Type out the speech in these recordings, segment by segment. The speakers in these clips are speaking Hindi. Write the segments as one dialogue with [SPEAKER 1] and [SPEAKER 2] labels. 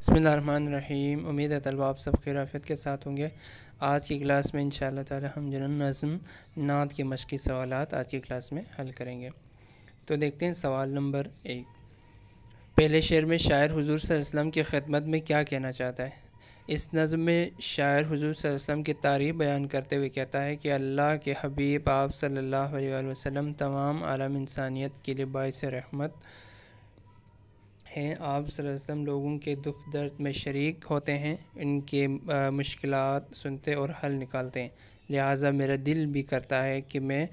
[SPEAKER 1] बसमीम उम्मीद है तलबा आप सब खिलाफियत के साथ होंगे आज की क्लास में इन शाह नज़म नात के की सवाल आज की क्लास में हल करेंगे तो देखते हैं सवाल नंबर एक पहले शेर में शायर हजूर वसम की खदमत में क्या कहना चाहता है इस नज़म में शायर हजूर वसम की तारीफ बयान करते हुए कहता है कि अल्लाह के हबीब आप सल्ला अलैहि तमाम आलम इंसानियत के लिए बायस रहमत हैं आप सरसम लोगों के दुख दर्द में शरीक होते हैं इनके मुश्किल सुनते और हल निकालते हैं लिहाजा मेरा दिल भी करता है कि मैं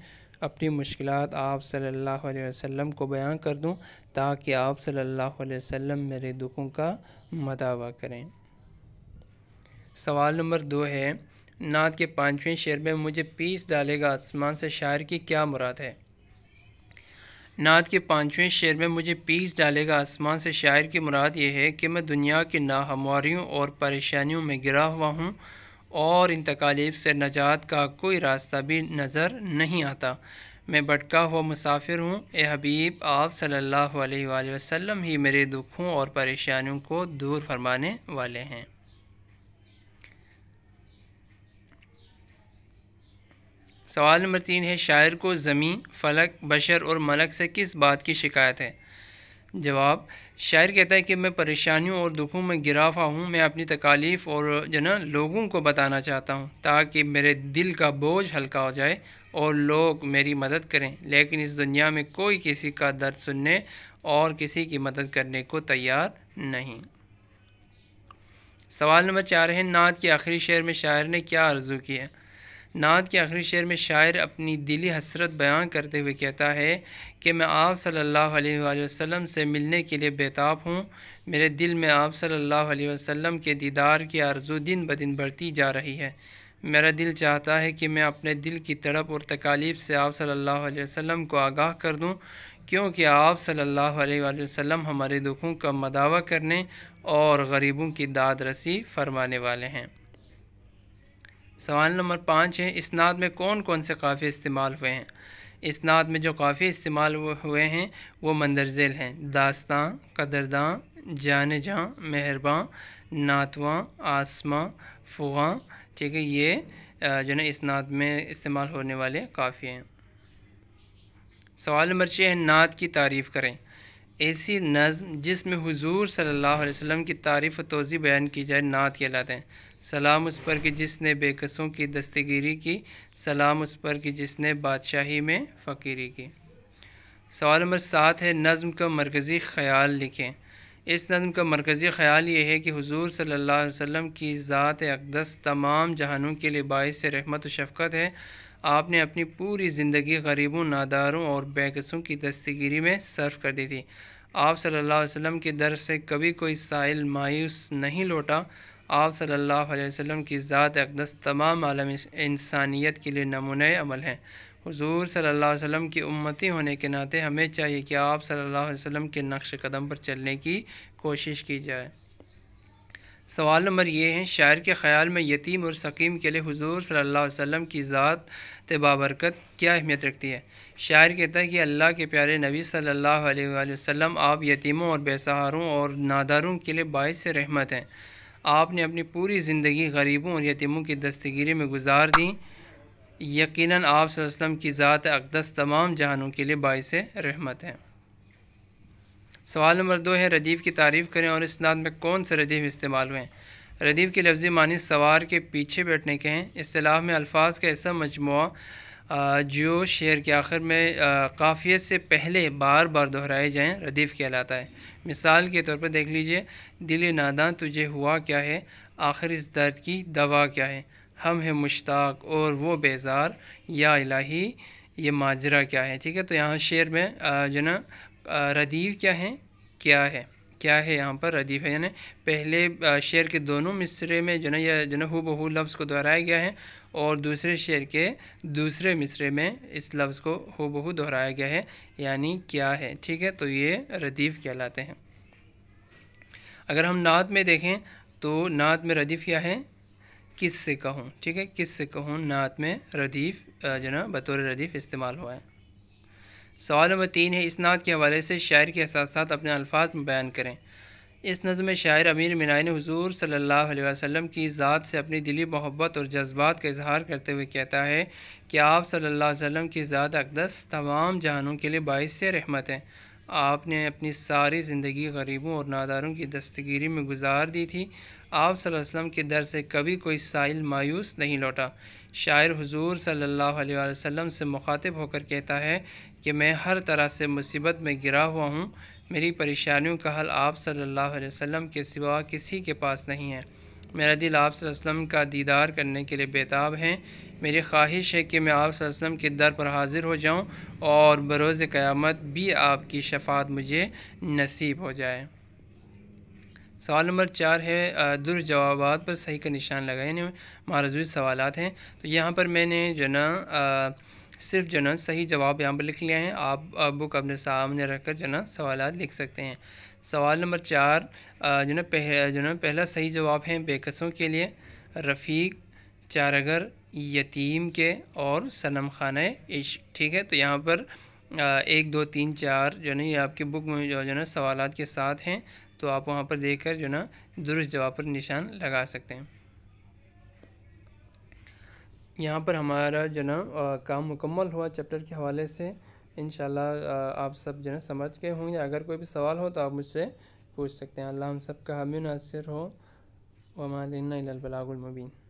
[SPEAKER 1] अपनी मुश्किल आप सल्लल्लाहु अलैहि वसल्लम को बयान कर दूं ताकि आप सल्लल्लाहु अलैहि वसल्लम मेरे दुखों का मदावा करें सवाल नंबर दो है नात के पाँचवें शेर में मुझे पीस डालेगा आसमान से शायर की क्या मुराद है नात के पाँचवें शेर में मुझे पीस डालेगा आसमान से शायर की मुराद ये है कि मैं दुनिया की नाहमारी और परेशानियों में गिरा हुआ हूँ और इन तकालीफ से नजात का कोई रास्ता भी नज़र नहीं आता मैं भटका हुआ मुसाफिर हूँ ए हबीब आप सल्लल्लाहु अलैहि वसल्लम ही मेरे दुखों और परेशानियों को दूर फरमाने वाले हैं सवाल नंबर तीन है शायर को ज़मी फलक बशर और मलक से किस बात की शिकायत है जवाब शायर कहता है कि मैं परेशानियों और दुखों में गिराफा हूँ मैं अपनी तकालीफ़ और जो ना लोगों को बताना चाहता हूँ ताकि मेरे दिल का बोझ हल्का हो जाए और लोग मेरी मदद करें लेकिन इस दुनिया में कोई किसी का दर्द सुनने और किसी की मदद करने को तैयार नहीं सवाल नंबर चार है नात के आखिरी शेर में शायर ने क्या आरजू की है नात के आखिरी शेर में शायर अपनी दिली हसरत बयान करते हुए कहता है कि मैं आप सल्लल्लाहु अलैहि वसल्लम से मिलने के लिए बेताब हूँ मेरे दिल में आप सल्लल्लाहु अलैहि वसल्लम के दीदार की आरजू दिन ब दिन बढ़ती जा रही है मेरा दिल चाहता है कि मैं अपने दिल की तड़प और तकालीफ से आप सल्लल्लाहु अलैहि वसल्लम को आगाह कर दूँ क्योंकि आप सल्लल्लाहु अलैहि वसल्लम हमारे दुखों का मदावा करने और गरीबों की दाद रसी फरमाने वाले हैं सवाल नंबर पाँच है इसनाद में कौन कौन से काफ़ी इस्तेमाल हुए हैं इसनाद में जो काफ़ी इस्तेमाल हुए हैं वो मंदरजेल हैं दास्तां कदरदां जान जहाँ मेहरबां नातवा आसमां फुआ ठीक है ये जो है इसनाद में इस्तेमाल होने वाले काफ़ी हैं सवाल नंबर छः है नात की तारीफ़ करें ऐसी नज़म जिसमें हुजूर सल्लल्लाहु अलैहि वसल्लम की तारीफ़ तोज़ी बयान की जाए नात कहलाते हैं सलाम उस पर कि जिसने बेकसों की दस्तगीरी की सलाम उस पर कि जिसने बादशाही में फ़कीरी की सवाल नंबर सात है नज़म का मरकज़ी ख्याल लिखें इस नज़म का मरकज़ी ख्याल ये है कि हुजूर सल्लल्लाहु अलैहि वसल्लम की ज़ात अकदस तमाम जहानों के लिए बायस रहमत शफ़क़त है आपने अपनी पूरी ज़िंदगी गरीबों नादारों और बेकसों की दस्तगिरी में सर्व कर दी थी आप सल्लल्लाहु अलैहि वसल्लम के दर से कभी कोई साइल मायूस नहीं लौटा आप सल्लल्लाहु अलैहि वसल्लम की ज़ात अकदस तमाम आलम इंसानियत के लिए नमूने अमल हैं हुजूर सल्लल्लाहु अलैहि वसल्लम की उम्मती होने के नाते हमें चाहिए कि आप सल्लल्लाहु अलैहि वसल्लम के नक्श कदम पर चलने की कोशिश की जाए सवाल नंबर ये है शायर के ख्याल में यतीम और सकीम के लिए हुजूर सल्लल्लाहु अलैहि वसल्लम की ज़ात तबाबरकत क्या अहमियत रखती है शायर कहता है कि अल्लाह के प्यारे नबी सल्लल्लाहु अलैहि वसल्लम आप यतीमों और बेसहारों और नादारों के लिए बायस रहमत हैं आपने अपनी पूरी ज़िंदगी गरीबों और यतीमों की दस्तगिरी में गुजार दी यकीनन आप वसल्लम की ज़ात अकदस तमाम जहानों के लिए बायस रहमत है सवाल नंबर दो है रदीफ़ की तारीफ़ करें और इस नात में कौन से रदीफ़ इस्तेमाल हुए रदीफ़ के लफ्ज़ी मानी सवार के पीछे बैठने के हैं इसलाह में अल्फाज का ऐसा मजमु जो शेर के आखिर में काफ़ियत से पहले बार बार दोहराए जाएं रदीफ़ कहलाता है मिसाल के तौर पर देख लीजिए दिल नादान तुझे हुआ क्या है आखिर इस दर्द की दवा क्या है हम हैं मुश्ताक और वो बेजार या इलाही ये माजरा क्या है ठीक है तो यहाँ शेर में जो ना रदीफ़ क्या है क्या है क्या है यहाँ पर रदीफ़ है यानी पहले शेर के दोनों मिसरे में जो ना जो ना हु बहू लफ्ज़ को दोहराया गया है और दूसरे शेर के दूसरे मिसरे में इस लफ्ज़ को हु बहू दोहराया गया है यानी क्या है ठीक है तो ये रदीफ़ कहलाते हैं अगर हम नात में देखें तो नात में रदीफ़ क्या है किस से कहूँ ठीक है किस से कहूँ नात में रदीफ़ जो ना बतौर रदीफ़ इस्तेमाल हुआ है सवाल नंबर तीन है इस नात के हवाले से शायर के साथ साथ अपने अल्फाज में बयान करें इस नज़म में शायर अमीर मिनाई ने हजूर सल्ला वसम की ज़ात से अपनी दिली मोहब्बत और जज्बात का इजहार करते हुए कहता है कि आप सल्ला वसम की ज़ात अकदस तमाम जहानों के लिए बायस रहमत हैं आपने अपनी सारी ज़िंदगी गरीबों और नादारों की दस्तगिरी में गुजार दी थी आप वसल्लम के दर से कभी कोई साइल मायूस नहीं लौटा शायर हुजूर सल्लल्लाहु अलैहि वसल्लम से मुखातिब होकर कहता है कि मैं हर तरह से मुसीबत में गिरा हुआ हूँ मेरी परेशानियों का हल आप सल्लल्लाहु अलैहि वसल्लम के सिवा किसी के पास नहीं है मेरा दिल आप वसल्लम का दीदार करने के लिए बेताब हैं मेरी ख्वाहिश है कि मैं आप वसम के दर पर हाज़िर हो जाऊँ और बरोज़ क़्यामत भी आपकी शफात मुझे नसीब हो जाए सवाल नंबर चार है दुर्जवाबात पर सही का निशान लगाए यानी मारजू सवाल हैं तो यहाँ पर मैंने जो ना सिर्फ जो ना सही जवाब यहाँ पर लिख लिया है आप बुक अपने सामने रख कर जो ना सवाल लिख सकते हैं सवाल नंबर चार जो ना पह जो ना पहला सही जवाब है बेकसों के लिए रफ़ीक चारगर यतीम के और सनम खाना इश्क ठीक है तो यहाँ पर एक दो तीन चार जो है ना ये आपके बुक में जो है ना सवाल के साथ हैं तो आप वहाँ पर देख कर जो ना दुरुस्त जवाब पर निशान लगा सकते हैं यहाँ पर हमारा जो ना काम मुकम्मल हुआ चैप्टर के हवाले से इन आप सब जो है समझ गए होंगे अगर कोई भी सवाल हो तो आप मुझसे पूछ सकते हैं अल्लाह हम सब का हामी नासिर हो वमालबलागुलमबीन